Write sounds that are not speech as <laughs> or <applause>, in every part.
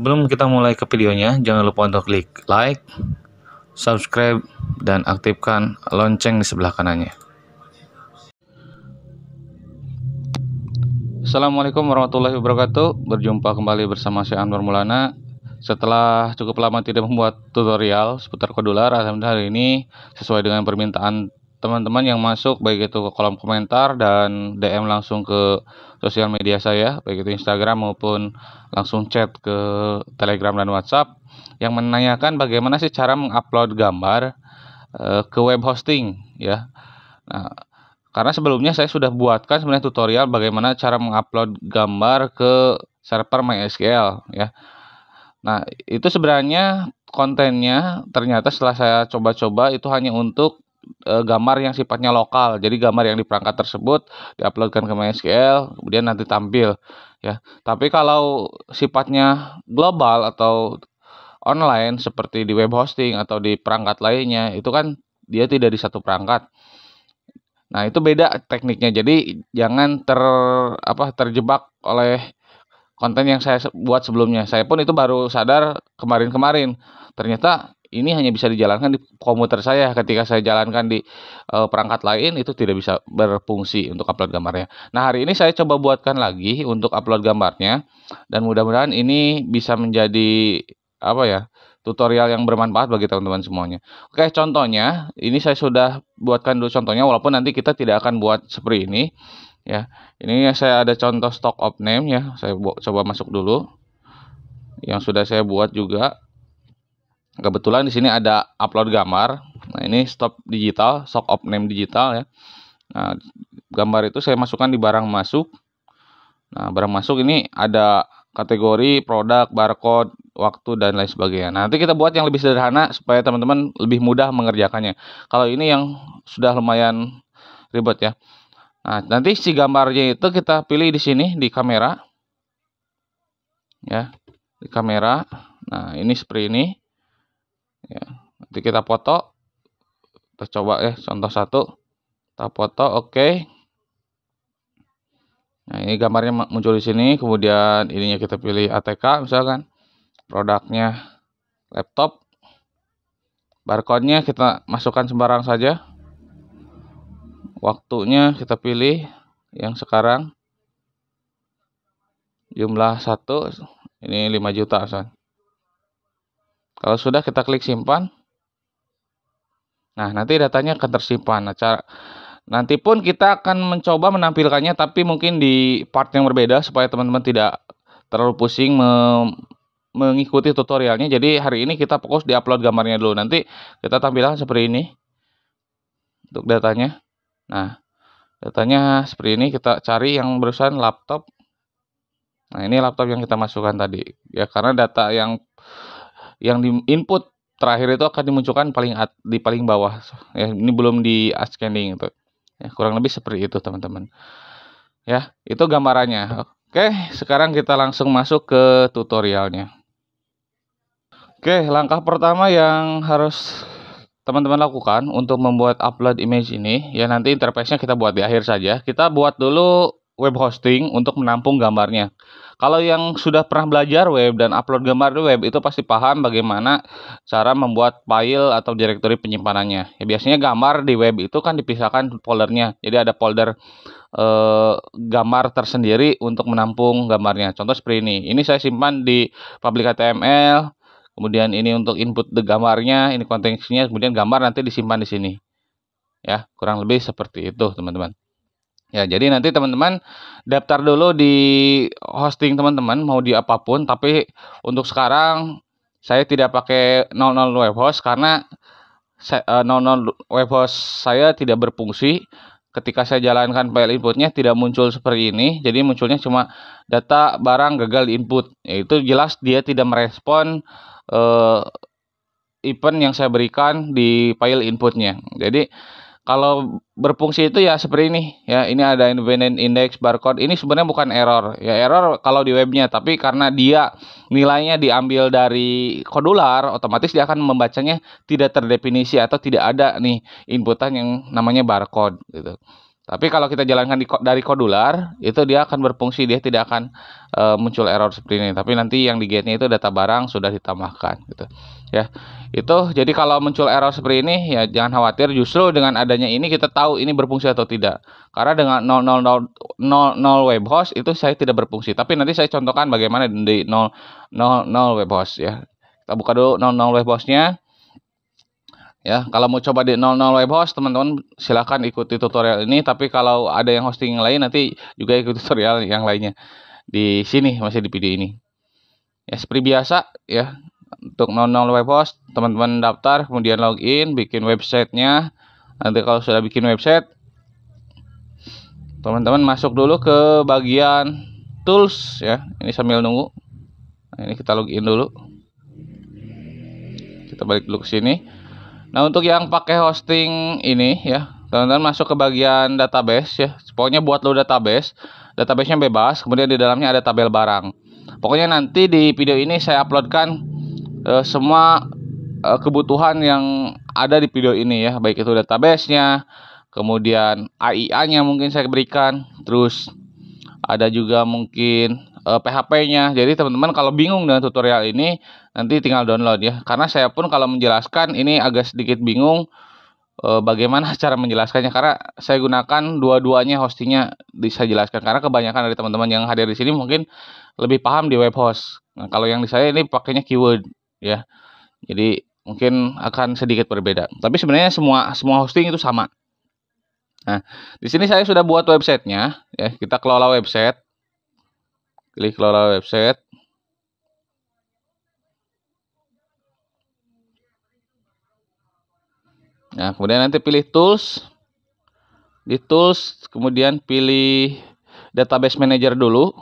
Sebelum kita mulai ke videonya, jangan lupa untuk klik like, subscribe, dan aktifkan lonceng di sebelah kanannya. Assalamualaikum warahmatullahi wabarakatuh. Berjumpa kembali bersama saya Anwar Mulana. Setelah cukup lama tidak membuat tutorial seputar kodular, alhamdulillah hari ini sesuai dengan permintaan teman-teman yang masuk baik itu ke kolom komentar dan DM langsung ke sosial media saya baik itu Instagram maupun langsung chat ke Telegram dan WhatsApp yang menanyakan bagaimana sih cara mengupload gambar e, ke web hosting ya. Nah, karena sebelumnya saya sudah buatkan sebenarnya tutorial bagaimana cara mengupload gambar ke server MySQL ya. Nah, itu sebenarnya kontennya ternyata setelah saya coba-coba itu hanya untuk Eh, gambar yang sifatnya lokal. Jadi gambar yang di perangkat tersebut diuploadkan ke MySQL, kemudian nanti tampil ya. Tapi kalau sifatnya global atau online seperti di web hosting atau di perangkat lainnya, itu kan dia tidak di satu perangkat. Nah, itu beda tekniknya. Jadi jangan ter apa terjebak oleh konten yang saya buat sebelumnya. Saya pun itu baru sadar kemarin-kemarin. Ternyata ini hanya bisa dijalankan di komputer saya ketika saya jalankan di e, perangkat lain itu tidak bisa berfungsi untuk upload gambarnya. Nah, hari ini saya coba buatkan lagi untuk upload gambarnya dan mudah-mudahan ini bisa menjadi apa ya? tutorial yang bermanfaat bagi teman-teman semuanya. Oke, contohnya ini saya sudah buatkan dulu contohnya walaupun nanti kita tidak akan buat seperti ini ya. Ini saya ada contoh stock of name ya. Saya coba masuk dulu yang sudah saya buat juga kebetulan di sini ada upload gambar nah ini stop digital stock of name digital ya nah, gambar itu saya masukkan di barang masuk nah barang masuk ini ada kategori produk barcode waktu dan lain sebagainya nah, nanti kita buat yang lebih sederhana supaya teman-teman lebih mudah mengerjakannya kalau ini yang sudah lumayan ribet ya Nah, nanti si gambarnya itu kita pilih di sini di kamera. Ya, di kamera. Nah, ini seperti ini ya nanti kita foto kita coba ya contoh satu kita foto oke okay. nah ini gambarnya muncul di sini kemudian ininya kita pilih ATK misalkan produknya laptop barcode-nya kita masukkan sembarang saja waktunya kita pilih yang sekarang jumlah satu ini 5 juta misalkan. Kalau sudah kita klik simpan. Nah, nanti datanya akan tersimpan. Nah, cara nanti pun kita akan mencoba menampilkannya tapi mungkin di part yang berbeda supaya teman-teman tidak terlalu pusing mengikuti tutorialnya. Jadi hari ini kita fokus di upload gambarnya dulu. Nanti kita tampilkan seperti ini untuk datanya. Nah, datanya seperti ini kita cari yang berusan laptop. Nah, ini laptop yang kita masukkan tadi. Ya karena data yang yang di input terakhir itu akan dimunculkan paling at, di paling bawah. Ya, ini belum di scanning itu. Ya, kurang lebih seperti itu teman-teman. Ya, itu gambarannya. Oke, sekarang kita langsung masuk ke tutorialnya. Oke, langkah pertama yang harus teman-teman lakukan untuk membuat upload image ini, ya nanti interface-nya kita buat di akhir saja. Kita buat dulu web hosting untuk menampung gambarnya. Kalau yang sudah pernah belajar web dan upload gambar di web itu pasti paham bagaimana cara membuat file atau direktori penyimpanannya. Ya biasanya gambar di web itu kan dipisahkan foldernya. Jadi ada folder eh, gambar tersendiri untuk menampung gambarnya. Contoh seperti ini. Ini saya simpan di public HTML. Kemudian ini untuk input the gambarnya, ini kontennya, kemudian gambar nanti disimpan di sini. Ya, kurang lebih seperti itu, teman-teman. Ya, jadi nanti teman-teman daftar dulu di hosting teman-teman mau di apapun, tapi untuk sekarang saya tidak pakai 00 webhost karena saya, uh, e, 00 webhost saya tidak berfungsi. Ketika saya jalankan file inputnya tidak muncul seperti ini, jadi munculnya cuma data barang gagal input. Yaitu jelas dia tidak merespon uh, event yang saya berikan di file inputnya. Jadi kalau berfungsi itu ya seperti ini ya ini ada independent index barcode ini sebenarnya bukan error ya error kalau di webnya tapi karena dia nilainya diambil dari kodular otomatis dia akan membacanya tidak terdefinisi atau tidak ada nih inputan yang namanya barcode gitu tapi kalau kita jalankan di, dari kodular, itu dia akan berfungsi, dia tidak akan e, muncul error seperti ini. Tapi nanti yang di gate-nya itu data barang sudah ditambahkan gitu. Ya. Itu jadi kalau muncul error seperti ini ya jangan khawatir, justru dengan adanya ini kita tahu ini berfungsi atau tidak. Karena dengan 000 00 web host itu saya tidak berfungsi. Tapi nanti saya contohkan bagaimana di 000 web host ya. Kita buka dulu 00 web nya Ya, kalau mau coba di 00 web host, teman-teman silahkan ikuti tutorial ini. Tapi kalau ada yang hosting yang lain, nanti juga ikut tutorial yang lainnya di sini masih di video ini. Ya, seperti biasa ya untuk 00 web host, teman-teman daftar, kemudian login, bikin websitenya. Nanti kalau sudah bikin website, teman-teman masuk dulu ke bagian tools ya. Ini sambil nunggu. Nah, ini kita login dulu. Kita balik dulu ke sini. Nah untuk yang pakai hosting ini ya teman-teman masuk ke bagian database ya. Pokoknya buat lo database, databasenya bebas. Kemudian di dalamnya ada tabel barang. Pokoknya nanti di video ini saya uploadkan eh, semua eh, kebutuhan yang ada di video ini ya, baik itu databasenya, kemudian AIA-nya mungkin saya berikan, terus ada juga mungkin uh, eh, PHP-nya. Jadi teman-teman kalau bingung dengan tutorial ini nanti tinggal download ya. Karena saya pun kalau menjelaskan ini agak sedikit bingung uh, bagaimana <laughs> cara menjelaskannya karena saya gunakan dua-duanya hostingnya bisa jelaskan karena kebanyakan dari teman-teman yang hadir di sini mungkin lebih paham di web host. Nah, kalau yang di saya ini pakainya keyword ya. Jadi mungkin akan sedikit berbeda. Tapi sebenarnya semua semua hosting itu sama. Nah, di sini saya sudah buat websitenya, ya kita kelola website. Klik kelola website. Nah, kemudian nanti pilih tools. Di tools kemudian pilih database manager dulu.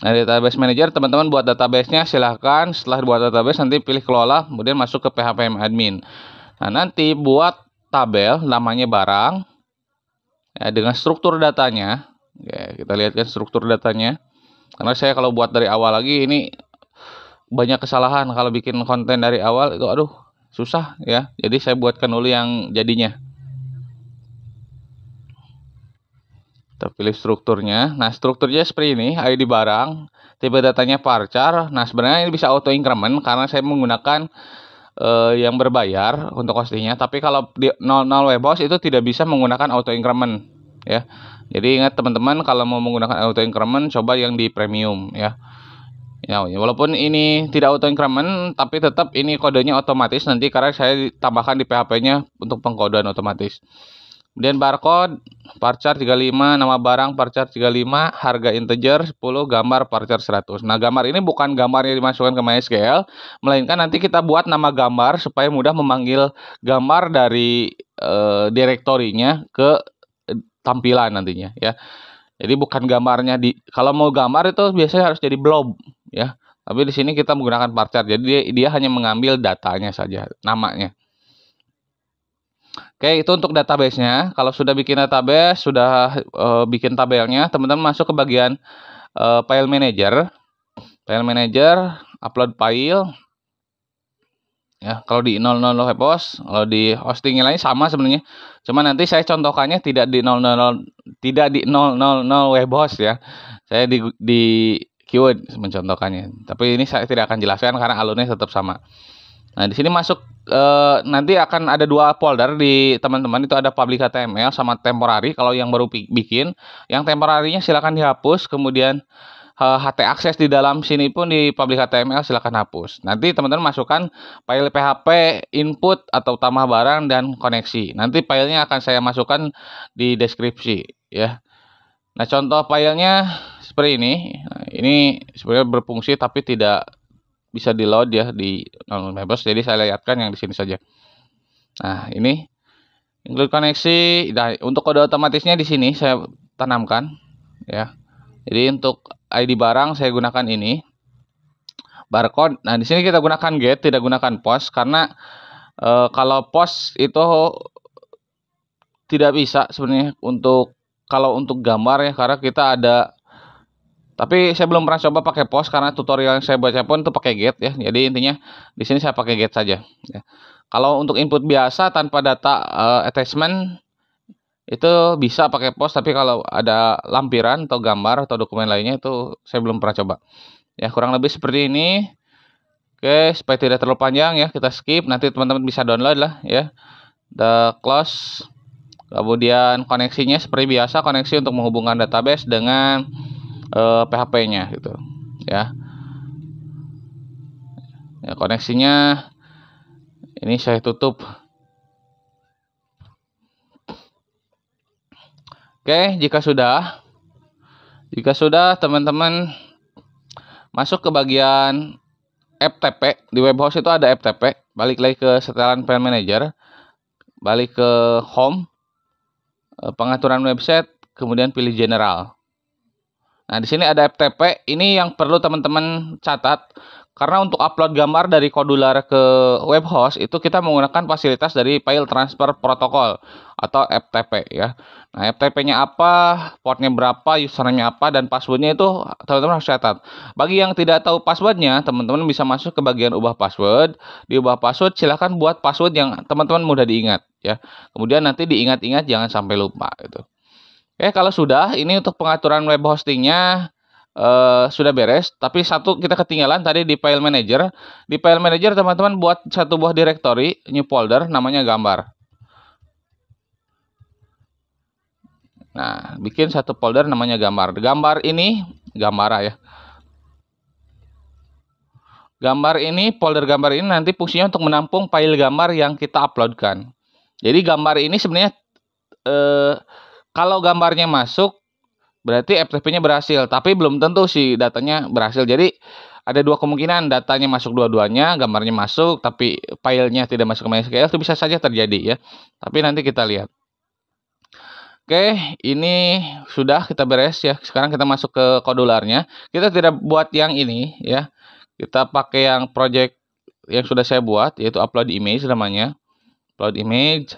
Nah, database manager teman-teman buat databasenya silahkan. Setelah buat database nanti pilih kelola, kemudian masuk ke PHPM admin. Nah, nanti buat tabel namanya barang ya, dengan struktur datanya. Oke, kita lihat kan struktur datanya. Karena saya kalau buat dari awal lagi ini banyak kesalahan kalau bikin konten dari awal itu aduh susah ya. Jadi saya buatkan dulu yang jadinya. Kita pilih strukturnya. Nah, strukturnya seperti ini, ID barang, tipe datanya parchar. Nah, sebenarnya ini bisa auto increment karena saya menggunakan uh, yang berbayar untuk hostingnya. Tapi kalau di 00 Webhost itu tidak bisa menggunakan auto increment ya jadi ingat teman-teman kalau mau menggunakan auto increment coba yang di premium ya. Ya, walaupun ini tidak auto increment tapi tetap ini kodenya otomatis nanti karena saya tambahkan di PHP-nya untuk pengkodean otomatis. Kemudian barcode, parcar 35, nama barang parcar 35, harga integer 10, gambar parcar 100. Nah, gambar ini bukan gambar yang dimasukkan ke MySQL, melainkan nanti kita buat nama gambar supaya mudah memanggil gambar dari e, direktorinya ke tampilan nantinya ya. Jadi bukan gambarnya di kalau mau gambar itu biasanya harus jadi blob ya. Tapi di sini kita menggunakan chart. Jadi dia, dia hanya mengambil datanya saja, namanya. Oke, itu untuk database-nya. Kalau sudah bikin database, sudah e, bikin tabelnya, teman-teman masuk ke bagian e, file manager. File manager, upload file ya kalau di 000 host kalau di hosting yang lain sama sebenarnya cuma nanti saya contohkannya tidak di 000 tidak di 000 web host ya saya di di keyword mencontohkannya tapi ini saya tidak akan jelaskan karena alurnya tetap sama nah di sini masuk e, nanti akan ada dua folder di teman-teman itu ada public html sama temporary kalau yang baru bikin yang temporarinya silakan dihapus kemudian HT eh, akses di dalam sini pun di public HTML silahkan hapus. Nanti teman-teman masukkan file PHP input atau tambah barang dan koneksi. Nanti filenya akan saya masukkan di deskripsi ya. Nah contoh filenya seperti ini. Nah, ini sebenarnya berfungsi tapi tidak bisa di load ya di non members. Jadi saya lihatkan yang di sini saja. Nah ini include koneksi. Nah, untuk kode otomatisnya di sini saya tanamkan ya jadi untuk ID barang saya gunakan ini barcode. Nah, di sini kita gunakan get, tidak gunakan post karena e, kalau post itu tidak bisa sebenarnya untuk kalau untuk gambar ya karena kita ada tapi saya belum pernah coba pakai post karena tutorial yang saya baca pun itu pakai get ya. Jadi intinya di sini saya pakai get saja. Ya. Kalau untuk input biasa tanpa data uh, attachment itu bisa pakai pos tapi kalau ada lampiran atau gambar atau dokumen lainnya itu saya belum pernah coba ya kurang lebih seperti ini oke supaya tidak terlalu panjang ya kita skip nanti teman-teman bisa download lah ya the close kemudian koneksinya seperti biasa koneksi untuk menghubungkan database dengan uh, eh, PHP-nya gitu ya ya koneksinya ini saya tutup Oke, jika sudah jika sudah teman-teman masuk ke bagian FTP di web host itu ada FTP balik lagi ke setelan file manager balik ke home eh, pengaturan website kemudian pilih general nah di sini ada FTP ini yang perlu teman-teman catat karena untuk upload gambar dari kodular ke web host itu kita menggunakan fasilitas dari File Transfer protokol atau FTP ya. Nah, FTP-nya apa, portnya berapa, usernya apa, dan passwordnya itu teman-teman harus catat. Bagi yang tidak tahu passwordnya, teman-teman bisa masuk ke bagian ubah password. Di ubah password, silahkan buat password yang teman-teman mudah diingat ya. Kemudian nanti diingat-ingat jangan sampai lupa gitu. Oke, kalau sudah, ini untuk pengaturan web hostingnya uh, sudah beres, tapi satu kita ketinggalan tadi di file manager. Di file manager teman-teman buat satu buah directory new folder namanya gambar. Nah, bikin satu folder namanya gambar. Gambar ini gambar ya. Gambar ini, folder gambar ini nanti fungsinya untuk menampung file gambar yang kita uploadkan. Jadi gambar ini sebenarnya eh, kalau gambarnya masuk Berarti FTP-nya berhasil, tapi belum tentu si datanya berhasil. Jadi ada dua kemungkinan datanya masuk dua-duanya, gambarnya masuk, tapi filenya tidak masuk ke MySQL itu bisa saja terjadi ya. Tapi nanti kita lihat. Oke, ini sudah kita beres ya. Sekarang kita masuk ke kodularnya. Kita tidak buat yang ini ya. Kita pakai yang project yang sudah saya buat yaitu upload image namanya. Upload image.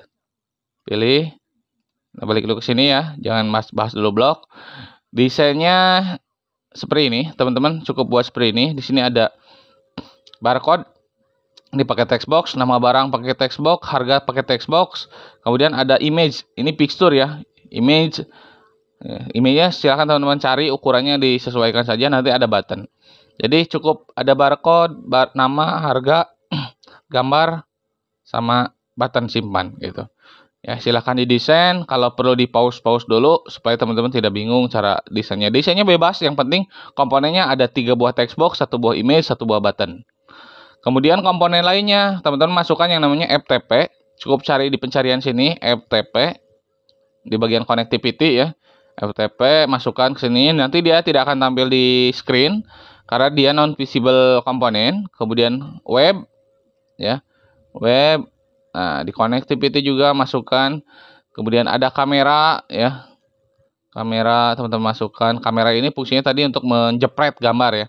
Pilih Nah, balik dulu ke sini ya. Jangan mas bahas dulu blok. Desainnya seperti ini, teman-teman. Cukup buat seperti ini. Di sini ada barcode pakai text box, nama barang pakai text box, harga pakai text box. Kemudian ada image, ini picture ya, image. Eh, image-nya silahkan teman-teman cari ukurannya disesuaikan saja nanti ada button. Jadi cukup ada barcode, bar, nama, harga, <clears throat> gambar, sama button simpan gitu. Ya, silahkan didesain. Kalau perlu di pause-pause dulu supaya teman-teman tidak bingung cara desainnya. Desainnya bebas, yang penting komponennya ada tiga buah text box, satu buah image, satu buah button. Kemudian komponen lainnya, teman-teman masukkan yang namanya FTP. Cukup cari di pencarian sini FTP di bagian connectivity ya. FTP masukkan ke sini nanti dia tidak akan tampil di screen karena dia non visible komponen kemudian web ya web Nah, di connectivity juga masukkan. Kemudian ada kamera ya. Kamera teman-teman masukkan. Kamera ini fungsinya tadi untuk menjepret gambar ya.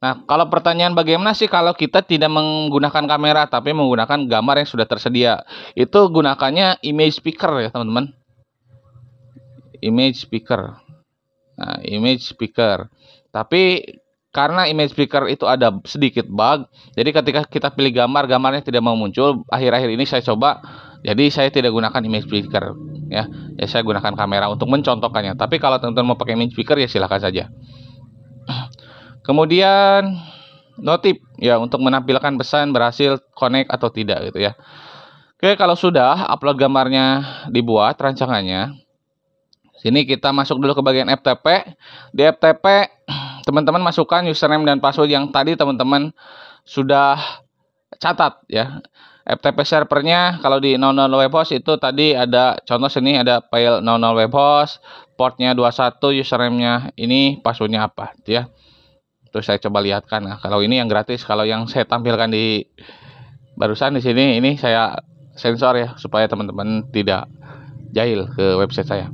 Nah, kalau pertanyaan bagaimana sih kalau kita tidak menggunakan kamera tapi menggunakan gambar yang sudah tersedia? Itu gunakannya image speaker ya, teman-teman. Image speaker Nah, image speaker Tapi karena image picker itu ada sedikit bug jadi ketika kita pilih gambar gambarnya tidak mau muncul akhir-akhir ini saya coba jadi saya tidak gunakan image picker ya ya saya gunakan kamera untuk mencontohkannya tapi kalau teman-teman mau pakai image picker ya silahkan saja <clears throat> kemudian notif ya untuk menampilkan pesan berhasil connect atau tidak gitu ya oke kalau sudah upload gambarnya dibuat rancangannya sini kita masuk dulu ke bagian FTP di FTP teman-teman masukkan username dan password yang tadi teman-teman sudah catat ya. FTP servernya kalau di 00 webhost itu tadi ada contoh sini ada file 00 webhost, portnya 21, username-nya ini, passwordnya apa ya. Terus saya coba lihatkan. Nah, kalau ini yang gratis, kalau yang saya tampilkan di barusan di sini ini saya sensor ya supaya teman-teman tidak jahil ke website saya.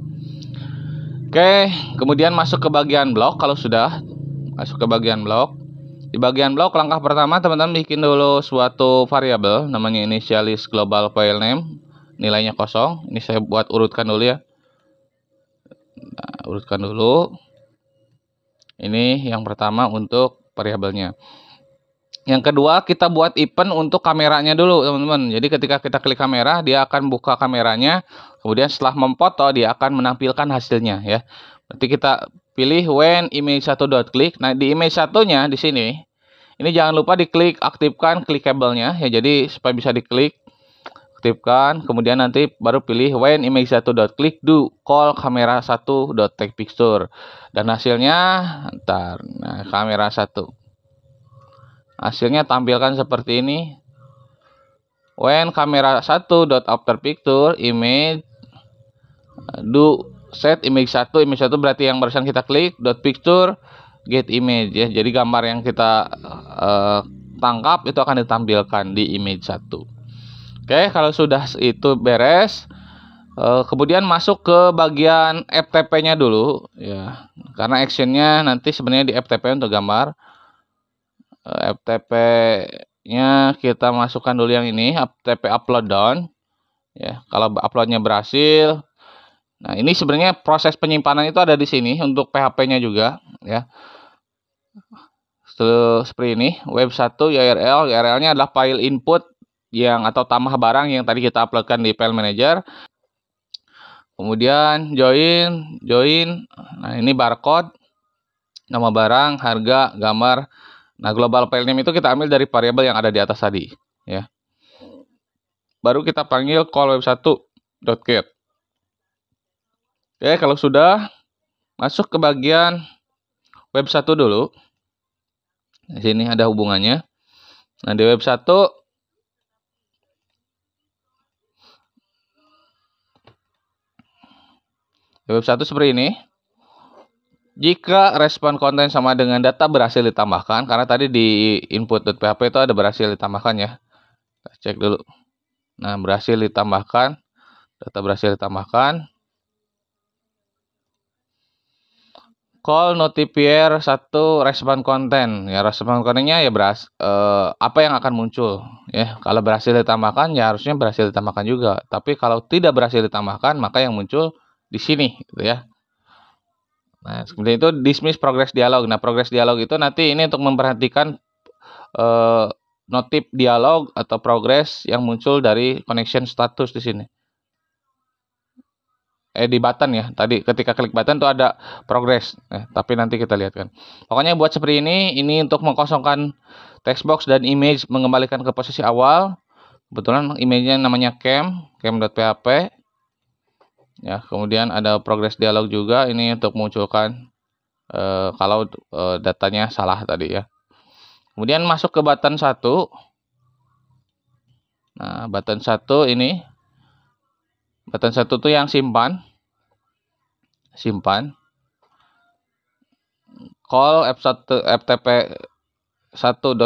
Oke, kemudian masuk ke bagian blog kalau sudah masuk ke bagian blok di bagian blok langkah pertama teman-teman bikin dulu suatu variabel namanya initialis global file name nilainya kosong ini saya buat urutkan dulu ya nah, urutkan dulu ini yang pertama untuk variabelnya yang kedua kita buat event untuk kameranya dulu teman-teman jadi ketika kita klik kamera dia akan buka kameranya kemudian setelah memfoto dia akan menampilkan hasilnya ya berarti kita Pilih when image satu dot click Nah, di image satunya di sini ini jangan lupa diklik aktifkan clickable-nya ya jadi supaya bisa diklik aktifkan kemudian nanti baru pilih when image satu dot click do call kamera satu dot take picture dan hasilnya ntar nah kamera satu hasilnya tampilkan seperti ini when kamera satu dot after picture image do set image 1 image 1 berarti yang barusan kita klik dot picture get image ya jadi gambar yang kita uh, tangkap itu akan ditampilkan di image 1 oke kalau sudah itu beres uh, kemudian masuk ke bagian FTP nya dulu ya karena actionnya nanti sebenarnya di FTP untuk gambar uh, eh, FTP nya kita masukkan dulu yang ini FTP upload down ya kalau uploadnya berhasil Nah, ini sebenarnya proses penyimpanan itu ada di sini untuk PHP-nya juga ya. Seperti ini, web 1 URL, URL-nya adalah file input yang atau tambah barang yang tadi kita uploadkan di file manager. Kemudian join, join. Nah, ini barcode, nama barang, harga, gambar. Nah, global file name itu kita ambil dari variabel yang ada di atas tadi, ya. Baru kita panggil call web1.get Oke, kalau sudah masuk ke bagian web 1 dulu. Di sini ada hubungannya. Nah, di web 1 web 1 seperti ini. Jika respon konten sama dengan data berhasil ditambahkan, karena tadi di input.php itu ada berhasil ditambahkan ya. Kita cek dulu. Nah, berhasil ditambahkan, data berhasil ditambahkan. call notifier satu respon konten ya respon kontennya ya beras eh, apa yang akan muncul ya kalau berhasil ditambahkan ya harusnya berhasil ditambahkan juga tapi kalau tidak berhasil ditambahkan maka yang muncul di sini gitu ya nah kemudian itu dismiss progress dialog nah progress dialog itu nanti ini untuk memperhatikan eh, notif dialog atau progress yang muncul dari connection status di sini eh di button ya tadi ketika klik button tuh ada progress eh, tapi nanti kita lihat kan pokoknya buat seperti ini ini untuk mengkosongkan text box dan image mengembalikan ke posisi awal kebetulan image-nya namanya cam cam.php ya kemudian ada progress dialog juga ini untuk munculkan eh, kalau eh, datanya salah tadi ya kemudian masuk ke button satu nah button satu ini button satu tuh yang simpan simpan call f1 ftp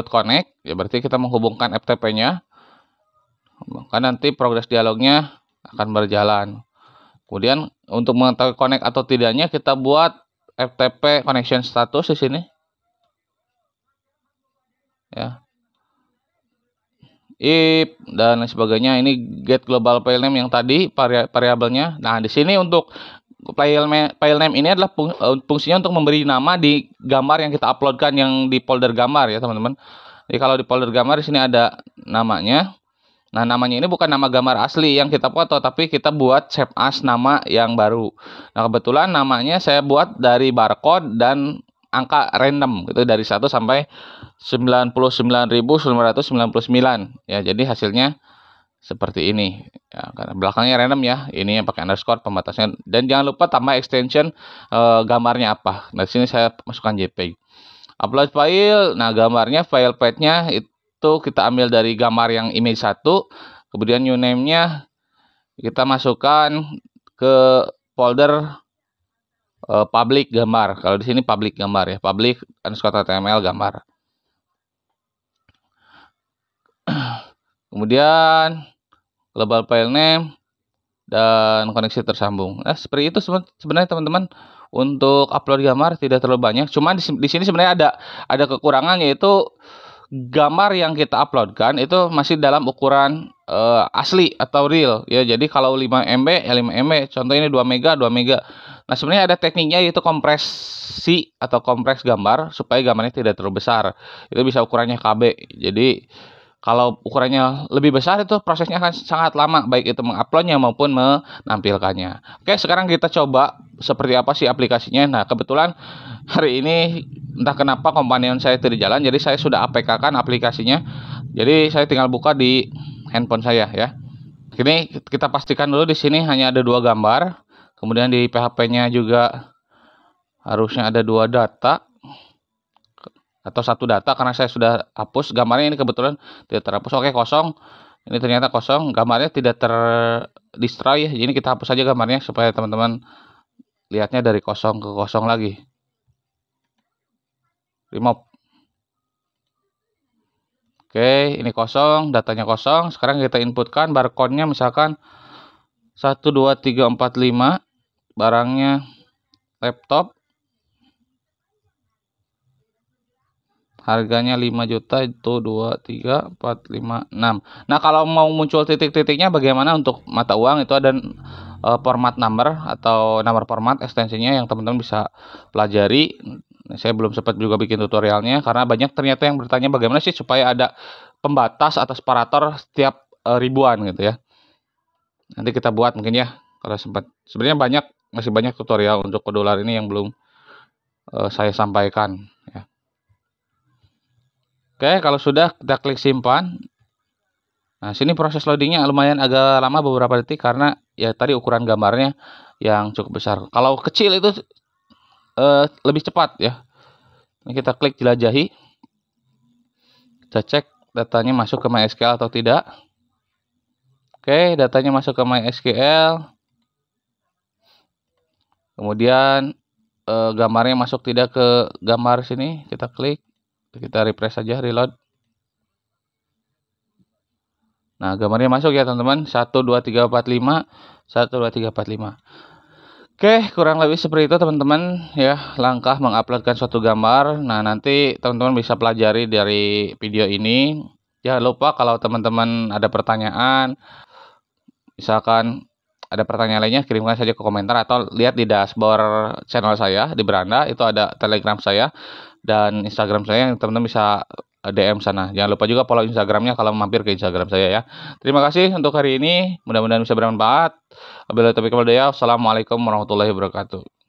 connect, ya berarti kita menghubungkan ftp-nya maka nanti progres dialognya akan berjalan kemudian untuk mengetahui connect atau tidaknya kita buat ftp connection status di sini ya if dan sebagainya ini get global file name yang tadi variabelnya nah di sini untuk file name, file name ini adalah fung, eh, fungsinya untuk memberi nama di gambar yang kita uploadkan yang di folder gambar ya teman-teman. Jadi kalau di folder gambar di sini ada namanya. Nah, namanya ini bukan nama gambar asli yang kita foto, tapi kita buat shape as nama yang baru. Nah, kebetulan namanya saya buat dari barcode dan angka random gitu dari 1 sampai 99.999 ya. Jadi hasilnya seperti ini ya, karena belakangnya random ya ini yang pakai underscore pembatasnya dan jangan lupa tambah extension e, gambarnya apa nah sini saya masukkan jpeg upload file nah gambarnya file pad itu kita ambil dari gambar yang image 1 kemudian new name-nya kita masukkan ke folder e, public gambar kalau di sini public gambar ya public underscore html gambar <clears throat> kemudian global file name dan koneksi tersambung. Nah, seperti itu sebenarnya teman-teman untuk upload gambar tidak terlalu banyak. Cuma di, sini sebenarnya ada ada kekurangan yaitu gambar yang kita uploadkan itu masih dalam ukuran uh, asli atau real ya. Jadi kalau 5 MB ya 5 MB. Contoh ini 2 mega, 2 mega. Nah, sebenarnya ada tekniknya yaitu kompresi atau kompres gambar supaya gambarnya tidak terlalu besar. Itu bisa ukurannya KB. Jadi kalau ukurannya lebih besar itu prosesnya akan sangat lama baik itu menguploadnya maupun menampilkannya. Oke, sekarang kita coba seperti apa sih aplikasinya. Nah, kebetulan hari ini entah kenapa kompanion saya tidak jalan jadi saya sudah APK-kan aplikasinya. Jadi saya tinggal buka di handphone saya ya. Ini kita pastikan dulu di sini hanya ada dua gambar. Kemudian di PHP-nya juga harusnya ada dua data atau satu data karena saya sudah hapus gambarnya ini kebetulan tidak terhapus oke kosong ini ternyata kosong gambarnya tidak terdestroy ya jadi kita hapus saja gambarnya supaya teman-teman lihatnya dari kosong ke kosong lagi remove oke ini kosong datanya kosong sekarang kita inputkan barcode-nya misalkan 1 2 3 4 5 barangnya laptop harganya 5 juta itu 2 3 4 5 6 nah kalau mau muncul titik-titiknya bagaimana untuk mata uang itu ada uh, format number atau nomor format ekstensinya yang teman-teman bisa pelajari saya belum sempat juga bikin tutorialnya karena banyak ternyata yang bertanya bagaimana sih supaya ada pembatas atau separator setiap uh, ribuan gitu ya nanti kita buat mungkin ya kalau sempat sebenarnya banyak masih banyak tutorial untuk dolar ini yang belum uh, saya sampaikan Oke, kalau sudah kita klik simpan. Nah, sini proses loadingnya lumayan agak lama beberapa detik karena ya tadi ukuran gambarnya yang cukup besar. Kalau kecil itu uh, lebih cepat ya. Ini kita klik jelajahi. Kita cek datanya masuk ke MySQL atau tidak. Oke, datanya masuk ke MySQL. Kemudian uh, gambarnya masuk tidak ke gambar sini, kita klik kita refresh saja reload nah gambarnya masuk ya teman-teman 1 2 3 4 5 1 2 3 4 5 oke kurang lebih seperti itu teman-teman ya langkah menguploadkan suatu gambar nah nanti teman-teman bisa pelajari dari video ini jangan lupa kalau teman-teman ada pertanyaan misalkan ada pertanyaan lainnya kirimkan saja ke komentar atau lihat di dashboard channel saya di beranda itu ada telegram saya dan instagram saya yang teman-teman bisa eh, DM sana. Jangan lupa juga follow Instagramnya kalau mampir ke Instagram saya ya. Terima kasih untuk hari ini. Mudah-mudahan bisa bermanfaat. Wabillahi taufiq Assalamualaikum warahmatullahi wabarakatuh.